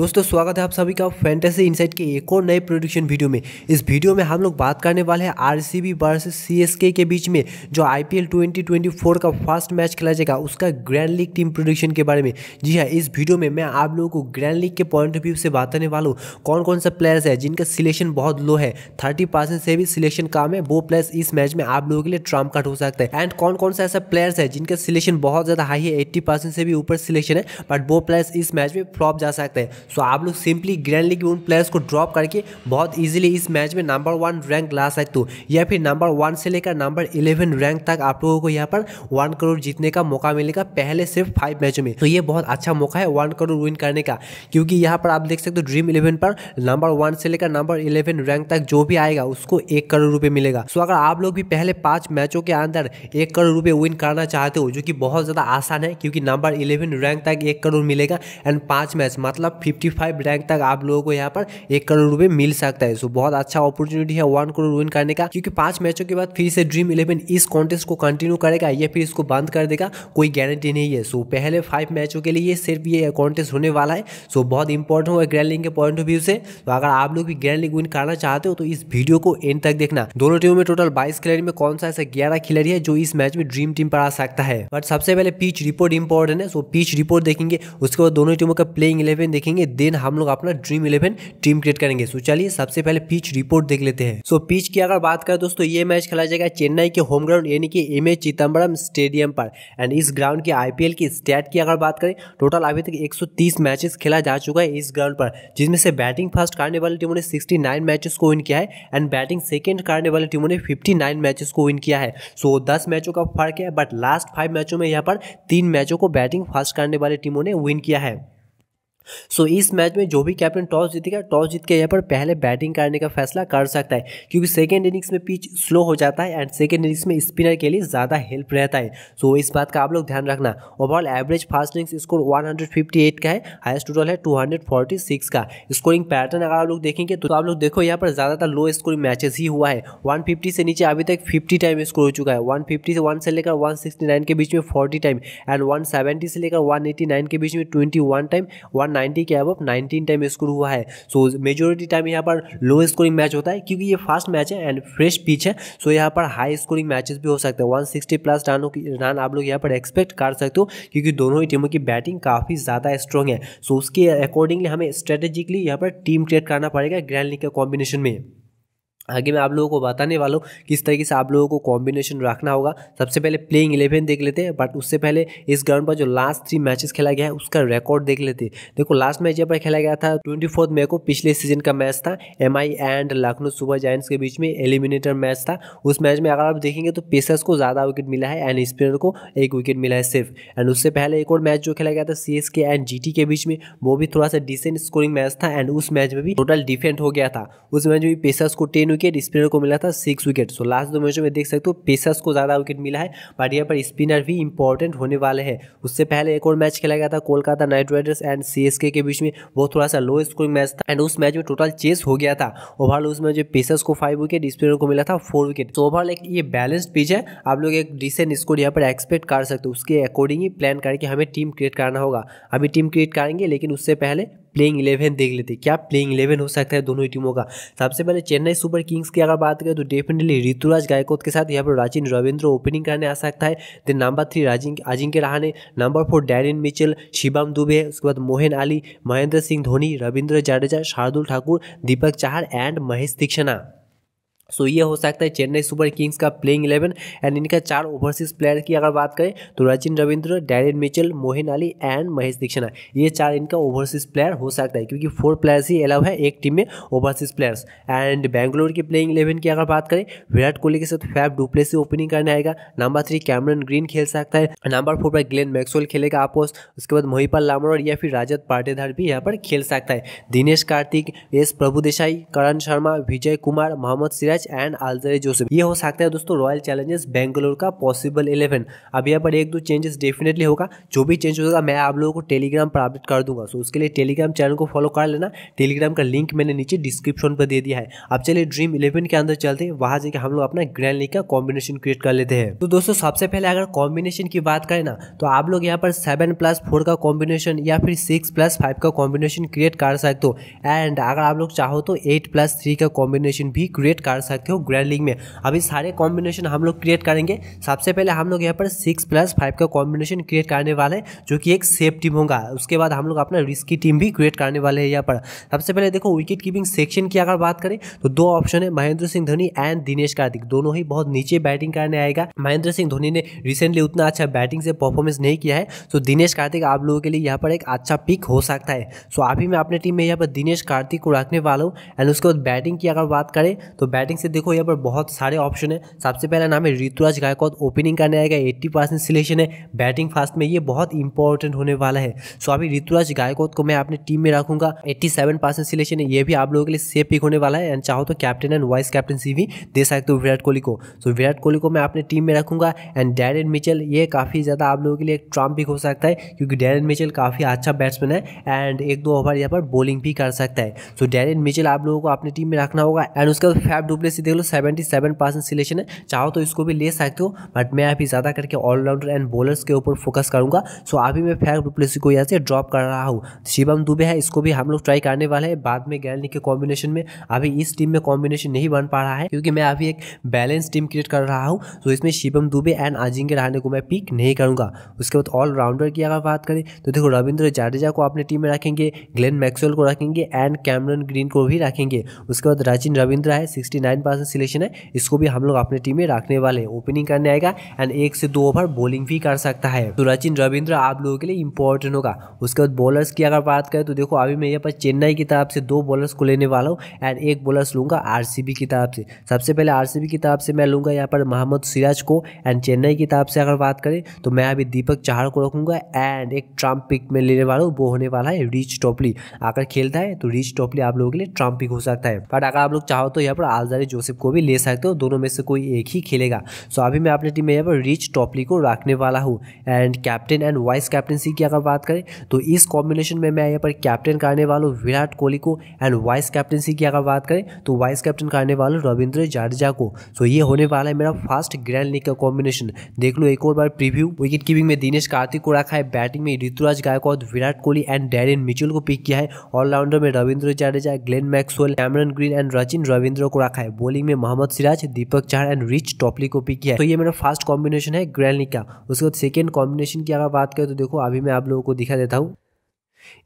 दोस्तों स्वागत है आप सभी का फैंटेसी इनसाइट के एक और नए प्रोडिक्शन वीडियो में इस वीडियो में हम लोग बात करने वाले हैं आरसीबी सी सीएसके के बीच में जो आईपीएल 2024 का फर्स्ट मैच खेला जाएगा उसका ग्रैंड लीग टीम प्रोडिक्शन के बारे में जी हाँ इस वीडियो में मैं आप लोगों को ग्रैंड लीग के पॉइंट ऑफ व्यू से बताने वाला हूँ कौन कौन सा प्लेयर्स है जिनका सिलेक्शन बहुत लो है थर्टी से भी सिलेक्शन काम है वो प्लेयर्स इस मैच में आप लोगों के लिए ट्रम्प कट हो सकता है एंड कौन कौन सा ऐसा प्लेयर्स है जिनका सिलेक्शन बहुत ज़्यादा हाई है एट्टी से भी ऊपर सिलेक्शन है बट वो प्लेयर्स इस मैच में फ्लॉप जा सकते हैं सो आप लोग सिंपली ग्रैंड लीग उन प्लेयर्स को ड्रॉप करके बहुत ईजिली इस मैच में नंबर वन रैंक ला सकते हो या फिर नंबर वन से लेकर नंबर इलेवन रैंक तक आप लोगों को यहाँ पर वन करोड़ जीतने का मौका मिलेगा पहले सिर्फ फाइव मैचों में तो ये बहुत अच्छा मौका है वन करोड़ विन करने का क्योंकि यहाँ पर आप देख सकते हो ड्रीम इलेवन पर नंबर वन से लेकर नंबर इलेवन रैंक तक जो भी आएगा उसको एक करोड़ रुपये मिलेगा सो अगर आप लोग भी पहले पाँच मैचों के अंदर एक करोड़ रुपये विन करना चाहते हो जो कि बहुत ज़्यादा आसान है क्योंकि नंबर इलेवन रैंक तक एक करोड़ मिलेगा एंड पाँच मैच मतलब फिफ्टी फाइव रैंक तक आप लोगों को यहाँ पर एक करोड़ रुपए मिल सकता है सो बहुत अच्छा अपॉर्चुनिटी है वन करोड़ विन करने का क्योंकि पांच मैचों के बाद फिर से ड्रीम इलेवन इस कॉन्टेस्ट को कंटिन्यू करेगा या फिर इसको बंद कर देगा कोई गारंटी नहीं है सो पहले फाइव मैचों के लिए सिर्फ ये कॉन्टेस्ट होने वाला है सो बहुत इंपॉर्टेंट होगा ग्रैंड लीग के पॉइंट ऑफ व्यू से तो अगर आप लोग भी ग्रैंड लीग विन करना चाहते हो तो इस वीडियो को एंड तक देखना दोनों टीमों में टोटल बाईस खिलाड़ी में कौन सा ऐसा ग्यारह खिलाड़ी है जो इस मैच में ड्रीम टीम पर आ सकता है बट सबसे पहले पिच रिपोर्ट इंपॉर्टेंट है सो पिच रिपोर्ट देखेंगे उसके बाद दोनों टीमों का प्लेइंग इलेवन देखेंगे करेंगे देन हम लोग अपना ड्रीम इलेवन टीम क्रिएट करेंगे सो चलिए सबसे पहले पिच रिपोर्ट देख लेते हैं सो पिच की अगर बात करें दोस्तों ये मैच खेला जाएगा चेन्नई के होम ग्राउंड यानी कि एम ए चिदम्बरम स्टेडियम पर एंड इस ग्राउंड की आईपीएल की स्टैट की अगर बात करें टोटल अभी तक 130 मैचेस खेला जा चुका है इस ग्राउंड पर जिसमें से बैटिंग फर्स्ट करने वाली टीमों ने 69 मैचेस को विन किया है एंड बैटिंग सेकेंड करने वाली टीमों ने 59 मैचेस को विन किया है सो दस 10 मैचों का फर्क है बट लास्ट फाइव मैचों में यहाँ पर तीन मैचों को बैटिंग फर्स्ट करने वाली टीमों ने विन किया है सो so, इस मैच में जो भी कैप्टन टॉस जीतेगा टॉस जीत के यहाँ पर पहले बैटिंग करने का फैसला कर सकता है क्योंकि सेकेंड इनिंग्स में पिच स्लो हो जाता है एंड सेकेंड इनिंग्स में स्पिनर के लिए ज़्यादा हेल्प रहता है सो so, इस बात का आप लोग ध्यान रखना overall average first innings score 158 का है हाइस्ट टोटल है टू का स्कोरिंग पैटर्न अगर आप लोग देखेंगे तो आप लोग देखो यहाँ पर ज़्यादातर लो स्कोरिंग मैचेस ही हुआ है वन से नीचे अभी तक फिफ्टी टाइम स्कोर हो चुका है वन से वन से लेकर वन के बीच में फोर्टी टाइम एंड वन से लेकर वन के बीच में ट्वेंटी टाइम वन नाइनटी के अब नाइनटीन टाइम स्कोर हुआ है सो मेजोरिटी टाइम यहाँ पर लो स्कोरिंग मैच होता है क्योंकि ये फास्ट मैच है एंड फ्रेश पिच है सो यहाँ पर हाई स्कोरिंग मैचेस भी हो सकते हैं 160 प्लस रनों की रन आप लोग यहाँ पर एक्सपेक्ट कर सकते हो क्योंकि दोनों ही टीमों की बैटिंग काफ़ी ज़्यादा स्ट्रॉन्ग है सो उसके अकॉर्डिंगली हमें स्ट्रेटेजिकली यहाँ पर टीम क्रिएट करना पड़ेगा ग्रैंड लीग के कॉम्बिनेशन में आगे मैं आप लोगों को बताने वाला हूँ किस तरीके से आप लोगों को कॉम्बिनेशन रखना होगा सबसे पहले प्लेइंग इलेवन देख लेते हैं बट उससे पहले इस ग्राउंड पर जो लास्ट थ्री मैचेस खेला गया है उसका रिकॉर्ड देख लेते हैं देखो लास्ट मैच यहाँ पर खेला गया था ट्वेंटी फोर्थ मे को पिछले सीजन का मैच था M and Lucknow super giants के बीच में एलिमिनेटर मैच था उस मैच में अगर आप देखेंगे तो पेसर्स को ज़्यादा विकेट मिला है एंड स्पिनर को एक विकेट मिला है सिर्फ एंड उससे पहले एक और मैच जो खेला गया था सी एंड जी के बीच में वो भी थोड़ा सा डिसेंट स्कोरिंग मैच था एंड उस मैच में भी टोटल डिफेंड हो गया था उस मैच में भी पेसर्स को टेन विकेट स्पिनर को मिला था सिक्स विकेट सो लास्ट दो मैचों में देख सकते हो पेसर्स को ज़्यादा विकेट मिला है बट यहाँ पर स्पिनर भी इंपॉर्टेंट होने वाले हैं उससे पहले एक और मैच खेला गया था Kolkata knight riders and C के बीच में वो थोड़ा सा लो स्कोरिंग मैच था एंड उस मैच में टोटल चेस हो गया था ओवरऑल उसमें में पेसर्स को फाइव विकेट स्पिनर को मिला था फोर विकेट तो ओवरऑल एक ये बैलेंस्ड पिच है आप लोग एक डिसेंट स्कोर यहाँ पर एक्सपेक्ट कर सकते हो उसके अकॉर्डिंग ही प्लान करके हमें टीम क्रिएट करना होगा अभी टीम क्रिएट करेंगे लेकिन उससे पहले प्लेइंग इलेवन देख लेते क्या प्लेइंग इलेवन हो सकता है दोनों टीमों का सबसे पहले चेन्नई सुपर किंग्स की अगर बात करें तो डेफिनेटली ऋतुराज गायकोत के साथ यहाँ पर राजिन रविंद्र ओपनिंग करने आ सकता है देन नंबर थ्री राजिंग Ajinkya Rahane number four Daryl Mitchell Shivam Dube उसके बाद Moeen Ali Mahendra Singh Dhoni Ravindra Jadeja Shardul Thakur Deepak Chahar and Maheesh Theekshana so so, ये हो सकता है चेन्नई सुपर किंग्स का प्लेइंग इलेवन एंड इनका चार ओवरसीज प्लेयर की अगर बात करें तो Rachin Ravindra Daryl Mitchell Moeen Ali and Maheesh Theekshana ये चार इनका ओवरसीज प्लेयर हो सकता है क्योंकि फोर प्लेयर्स ही अलाव है एक टीम में ओवरसीज प्लेयर्स एंड बैंगलोर की प्लेइंग इलेवन की अगर बात करें विराट कोहली के साथ फैफ डुप्ले से ओपनिंग करने आएगा नंबर थ्री कैमरन ग्रीन खेल सकता है नंबर फोर पर ग्लेन मैक्सवेल खेलेगा आपोस उसके बाद मोहिपाल लामोर या फिर राजद पाटेधार भी यहाँ पर खेल सकता है दिनेश कार्तिक एस प्रभुदेसाई करण शर्मा विजय कुमार मोहम्मद सिराज कैच एंड आलजर जोसेफ ये हो सकता है दोस्तों रॉयल चैलेंजर्स बेंगलोर का पॉसिबल इलेवन अब यहाँ पर एक दो चेंजेस डेफिनेटली होगा जो भी चेंज होगा मैं आप लोगों को टेलीग्राम पर अपडेट कर दूंगा सो उसके लिए टेलीग्राम चैनल को फॉलो कर लेना टेलीग्राम का लिंक मैंने नीचे डिस्क्रिप्शन पर दे दिया है अब चलिए ड्रीम इलेवन के अंदर चलते हैं वहां जाकर हम लोग अपना ग्रैंड लीग का कॉम्बिनेशन क्रिएट कर लेते हैं तो दोस्तों सबसे पहले अगर कॉम्बिनेशन की बात करें ना तो आप लोग यहाँ पर सेवन प्लस फोर का कॉम्बिनेशन या फिर सिक्स प्लस फाइव का कॉम्बिनेशन क्रिएट कर सकते हो एंड अगर आप लोग चाहो तो एट प्लस थ्री का कॉम्बिनेशन भी क्रिएट कर सकते हो ग्रैंड लीग में अभी सारे कॉम्बिनेशन हम लोग क्रिएट करेंगे सबसे पहले हम लोग यहाँ पर सिक्स प्लस फाइव का कॉम्बिनेशन क्रिएट करने वाले हैं जो कि एक सेफ टीम होगा उसके बाद हम लोग अपना रिस्की टीम भी क्रिएट करने वाले हैं यहाँ पर सबसे पहले देखो विकेट कीपिंग सेक्शन की अगर बात करें तो दो ऑप्शन है महेंद्र सिंह धोनी एंड दिनेश कार्तिक दोनों ही बहुत नीचे बैटिंग करने आएगा महेंद्र सिंह धोनी ने रिसेंटली उतना अच्छा बैटिंग से परफॉर्मेंस नहीं किया है तो दिनेश कार्तिक आप लोगों के लिए यहाँ पर एक अच्छा पिक हो सकता है सो तो अभी मैं अपने टीम में यहाँ पर दिनेश कार्तिक को रखने वाला हूँ एंड उसके बाद बैटिंग की अगर बात करें तो बैटिंग से देखो यहाँ पर बहुत सारे ऑप्शन है सबसे पहला नाम है ऋतुराज गायकवाद ओपनिंग करने आएगा एट्टी परसेंट सिलेक्शन है बैटिंग फास्ट में ये बहुत इंपॉर्टेंट होने वाला है सो अभी ऋतुराज गायकवाद को मैं अपने टीम में रखूंगा एट्टी सेवन परसेंट सिलेक्शन है ये भी आप लोगों के लिए सेफ पिक होने वाला है एंड चाहो तो कैप्टन एंड वाइस कैप्टनसी भी दे सकते हो विराट कोहली को सो विराट कोहली को मैं अपने टीम में रखूंगा एंड डैरन मिचल ये काफ़ी ज़्यादा आप लोगों के लिए एक ट्रम्प पिक हो सकता है क्योंकि डैरन मिचल काफ़ी अच्छा बैट्समैन है एंड एक दो ओवर यहाँ पर बॉलिंग भी कर सकता है सो डैरन मिचल आप लोगों को अपनी टीम में रखना होगा एंड उसके बाद फैफ प्लेसी देख लो सेवेंटी सेवन परसेंट सिलेक्शन है चाहो तो इसको भी ले सकते हो बट मैं अभी ज़्यादा करके ऑलराउंडर एंड बॉलर्स के ऊपर फोकस करूँगा सो अभी मैं फैक डुप्लेसी को यहाँ से ड्रॉप कर रहा हूँ शिवम दुबे है इसको भी हम लोग ट्राई करने वाले हैं बाद में गैलनी के कॉम्बिनेशन में अभी इस टीम में कॉम्बिनेशन नहीं बन पा रहा है क्योंकि मैं अभी एक बैलेंस टीम क्रिएट कर रहा हूँ तो इसमें शिवम दुबे एंड अजिंक्य रहने को मैं पिक नहीं करूँगा उसके बाद ऑलराउंडर की अगर बात करें तो देखो रविंद्र जाडेजा को अपने टीम में रखेंगे ग्लेन मैक्सवेल को रखेंगे एंड कैमरन ग्रीन को भी रखेंगे उसके बाद राजीन रविंद्र है सिक्सटी नाइन परसेंट सिलेक्शन है इसको भी हम लोग अपने टीम में रखने वाले ओपनिंग करने आएगा एंड एक से दो ओवर बॉलिंग भी कर सकता है तो रचिन रविंद्र आप लोगों के लिए इंपॉर्टेंट होगा उसके बाद बॉलर्स की अगर बात करें तो देखो अभी मैं यहाँ पर चेन्नई की तरफ से दो बॉलर्स को लेने वाला हूँ एंड एक बॉलर्स लूंगा आर की तरफ से सबसे पहले आर की तरफ से मैं लूंगा यहाँ पर मोहम्मद सिराज को एंड चेन्नई की तरफ से अगर बात करें तो मैं अभी दीपक चाहर को रखूंगा एंड एक ट्रम्प पिक में लेने वाला हूँ वो होने वाला है रिच टोपली अगर खेलता है तो रिच टोपली आप लोगों के लिए ट्रम्प पिक हो सकता है बट अगर आप लोग चाहो तो यहाँ पर आलजर आर्य जोसेफ को भी ले सकते हो दोनों में से कोई एक ही खेलेगा सो अभी मैं अपने टीम में यहाँ पर रिच टॉपली को रखने वाला हूँ and captain and vice captaincy की अगर बात करें तो इस कॉम्बिनेशन में मैं यहाँ पर कैप्टन करने वाला हूँ विराट कोहली को एंड वाइस कैप्टनसी की अगर बात करें तो वाइस कैप्टन करने वाला हूँ रविंद्र जाडेजा को सो ये होने वाला है मेरा फर्स्ट ग्रैंड लीग का कॉम्बिनेशन देख लो एक और बार प्रीव्यू विकेट कीपिंग में दिनेश कार्तिक को रखा है बैटिंग में Ruturaj Gaikwad Virat Kohli and Daryl Mitchell को पिक किया है ऑलराउंडर में Ravindra Jadeja Glenn Maxwell Cameron Green and Rachin Ravindra को रखा है है बॉलिंग में Mohammad Siraj Deepak Chahar and Reece Topley को पिक किया है तो ये मेरा फर्स्ट कॉम्बिनेशन है ग्रैनिक का उसके बाद सेकेंड कॉम्बिनेशन की अगर बात करें तो देखो अभी मैं आप लोगों को दिखा देता हूँ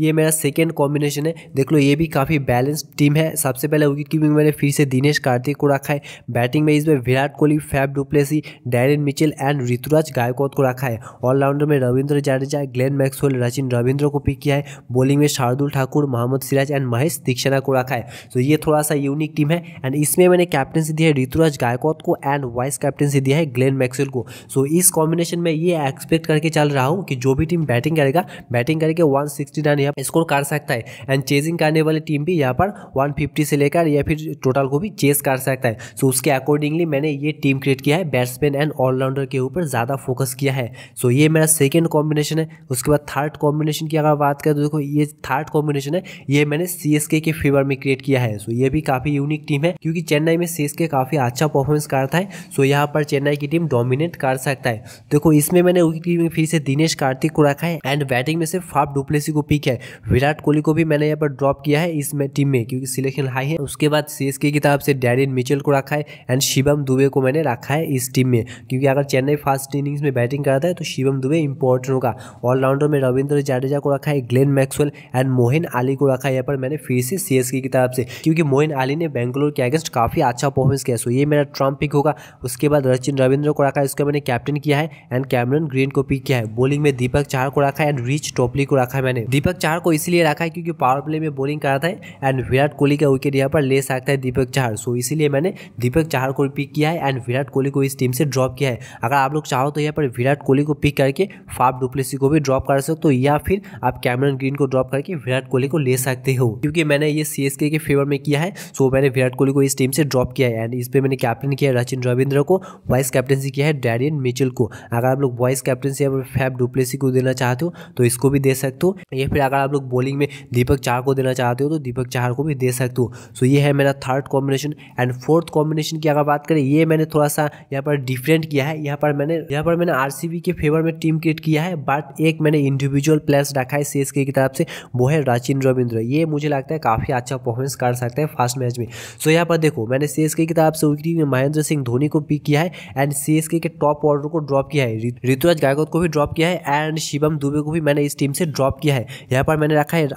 ये मेरा सेकेंड कॉम्बिनेशन है देख लो ये भी काफ़ी बैलेंस टीम है सबसे पहले विकेट कीपिंग मैंने फिर से दिनेश कार्तिक को रखा है बैटिंग में इसमें Virat Kohli Faf du Plessis Daryl Mitchell and Ruturaj Gaikwad को रखा है ऑलराउंडर में रविंद्र जाडेजा ग्लेन मैक्सवेल रचिन रविंद्र को पिक किया है बॉलिंग में शार्दुल ठाकुर मोहम्मद सिराज एंड महेश दीक्षणा को रखा है तो ये थोड़ा सा यूनिक टीम है एंड इसमें मैंने कैप्टनसी दी है ऋतुराज गायकवाद को एंड वाइस कैप्टनसी दिया है ग्लेन मैक्सवेल को सो इस कॉम्बिनेशन में ये एक्सपेक्ट करके चल रहा हूँ कि जो भी टीम बैटिंग करेगा बैटिंग करके वन सिक्सटी रन यहाँ स्कोर कर सकता है एंड चेजिंग करने वाले टीम भी यहाँ पर 150 से लेकर या फिर टोटल को भी चेस कर सकता है सो उसके अकॉर्डिंगली मैंने ये टीम क्रिएट किया है बैट्समैन एंड ऑलराउंडर के ऊपर ज़्यादा फोकस किया है सो ये मेरा सेकेंड कॉम्बिनेशन है उसके बाद थर्ड कॉम्बिनेशन की अगर बात करें तो देखो ये थर्ड कॉम्बिनेशन है ये मैंने सी के फेवर में क्रिएट किया है सो ये भी काफ़ी यूनिक टीम है क्योंकि चेन्नई में सी काफ़ी अच्छा परफॉर्मेंस करता है सो यहाँ पर चेन्नई की टीम डोमिनेट कर सकता है देखो इसमें मैंने उनकी टीम में फिर से दिनेश कार्तिक को रखा है एंड बैटिंग में से फाफ डुप्लेसी को पिक है विराट कोहली को भी मैंने यहाँ पर ड्रॉप किया है इसमें टीम में क्योंकि सिलेक्शन हाई है उसके बाद सीएस की तरफ से डैरिन मिचेल को रखा है एंड शिवम दुबे को मैंने रखा है इस टीम में क्योंकि अगर चेन्नई फास्ट इनिंग्स में बैटिंग कराता है तो शिवम दुबे इंपॉर्टेंट होगा ऑलराउंडर में रविंद्र जाडेजा को रखा है ग्लेन मैक्सवेल एंड मोहन आली को रखा है यहाँ पर मैंने फिर से सीएसके की तरफ से क्योंकि मोहन अली ने बैंगलोर के अगेंस्ट काफ़ी अच्छा परफॉर्मेंस किया सो ये मेरा ट्रम्प पिक होगा उसके बाद रचिन रविंद्र को रखा है उसका मैंने कैप्टन किया है एंड कैमरन ग्रीन को पिक किया है बॉलिंग में दीपक चाह को रखा है एंड रिच टोपली को रखा है मैंने दीपक चाहर को इसलिए रखा है क्योंकि पावर प्ले में बॉलिंग करा था एंड विराट कोहली का विकेट यहाँ पर ले सकता है दीपक चाहर सो इसीलिए मैंने दीपक चाहर को पिक किया है एंड विराट कोहली को इस टीम से ड्रॉप किया है अगर आप लोग चाहो तो यहाँ पर विराट कोहली को पिक करके फाफ डुप्लेसी को भी ड्रॉप कर सकते हो या फिर आप कैमरन ग्रीन को ड्रॉप करके विराट कोहली को ले सकते हो क्योंकि मैंने ये सी के फेवर में किया है सो मैंने विराट कोहली को इस टीम से ड्रॉप किया है एंड इस पर मैंने कैप्टन किया है रचिन रविंद्र को वाइस कैप्टनसी किया है डैरियन मिचिल को अगर आप लोग वाइस कैप्टनसी फैफ डुप्लेसी को देना चाहते हो तो इसको भी दे सकते हो ये फिर अगर आप लोग बॉलिंग में दीपक चाह को देना चाहते हो तो दीपक चाह को भी दे सकते हो सो ये है मेरा third combination and fourth combination की अगर बात करें ये मैंने थोड़ा सा यहाँ पर डिफरेंट किया है यहाँ पर मैंने यहाँ पर मैंने आर के फेवर में टीम क्रिएट किया है बट एक मैंने इंडिविजुअल प्लेयर्स रखा है सी की तरफ से वो है राचिन रविंद्र ये मुझे लगता है काफ़ी अच्छा परफॉर्मेंस कर सकते हैं फर्स्ट मैच में सो यहाँ पर देखो मैंने सी की तरफ से विकेट में महेंद्र सिंह धोनी को पिक किया है एंड सी के टॉप ऑर्डर को ड्रॉप किया है ऋतुराज गायकोत को भी ड्रॉप किया है एंड शिवम दुबे को भी मैंने इस टीम से ड्रॉप किया है यहाँ पर मैंने रखा है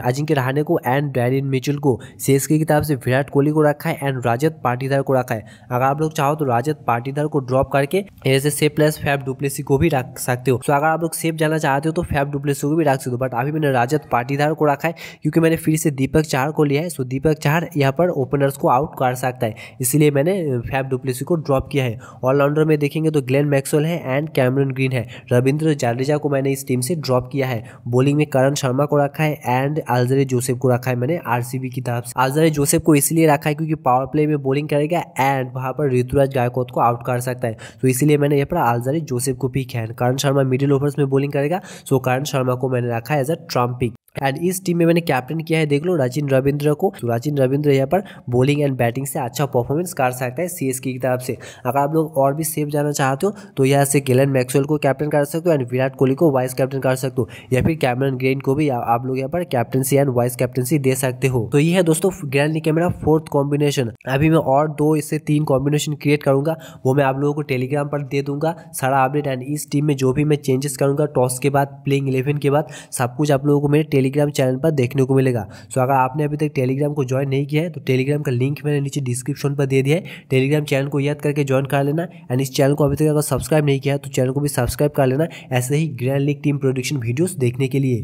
अजिंक्य रहाने को एंड डैरिन मिचुल को सेस की किताब से विराट कोहली को रखा है एंड राजत पाटीदार को रखा है अगर आप लोग चाहो तो राजद पाटीदार को ड्रॉप करके ऐसे से प्लस फैब डुप्लेसी को भी रख सकते हो सो अगर आप लोग सेफ जाना चाहते हो तो फैब डुप्लेसी को भी रख सकते हो बट अभी मैंने राजद पाटीदार को रखा है क्योंकि मैंने फिर से दीपक चाह को लिया है सो दीपक चाह यहाँ पर ओपनर्स को आउट कर सकता है इसलिए मैंने फैब डुप्लेसी को ड्रॉप किया है ऑलराउंडर में देखेंगे तो ग्लेन मैक्सवेल है एंड कैमरन ग्रीन है रविंद्र जाडेजा को मैंने इस टीम से ड्रॉप किया है बॉलिंग में कर करण शर्मा को रखा है एंड अलजरे जोसेफ को रखा है मैंने आरसीबी की तरफ से अलजरे जोसेफ को इसलिए रखा है क्योंकि पावर प्ले में बॉलिंग करेगा एंड वहां पर ऋतुराज गायकोत को आउट कर सकता है तो इसलिए मैंने यहाँ पर आलजरे जोसेफ को पिक है करण शर्मा मिडिल ओवर्स में बॉलिंग करेगा सो करण शर्मा को मैंने रखा है एज अ ट्रम्पिक एंड इस टीम में मैंने कैप्टन किया है देख लो राजिन रविंद्र को तो राजिन रविंद्र यहाँ पर बॉलिंग एंड बैटिंग से अच्छा परफॉर्मेंस कर सकता है सी की तरफ से अगर आप लोग और भी सेफ जाना चाहते हो तो यहाँ से गेलन मैक्सवेल को कैप्टन कर सकते हो एंड विराट कोहली को वाइस कैप्टन कर सकते हो या फिर कैमरन ग्रेन को भी आप लोग यहाँ पर कैप्टनसी एंड वाइस कैप्टनसी दे सकते हो तो ये है दोस्तों ग्रैंड लीग का मेरा फोर्थ कॉम्बिनेशन अभी मैं और दो इससे तीन कॉम्बिनेशन क्रिएट करूंगा वो मैं आप लोगों को टेलीग्राम पर दे दूंगा सारा अपडेट एंड इस टीम में जो भी मैं चेंजेस करूंगा टॉस के बाद प्लेइंग इलेवन के बाद सब कुछ आप लोगों को मेरे टेलीग्राम चैनल पर देखने को मिलेगा सो अगर आपने अभी तक टेलीग्राम को ज्वाइन नहीं किया है तो टेलीग्राम का लिंक मैंने नीचे डिस्क्रिप्शन पर दे दिया है टेलीग्राम चैनल को याद करके ज्वाइन कर लेना एंड इस चैनल को अभी तक अगर सब्सक्राइब नहीं किया है तो चैनल को भी सब्सक्राइब कर लेना ऐसे ही grand league team prediction videos देखने के लिए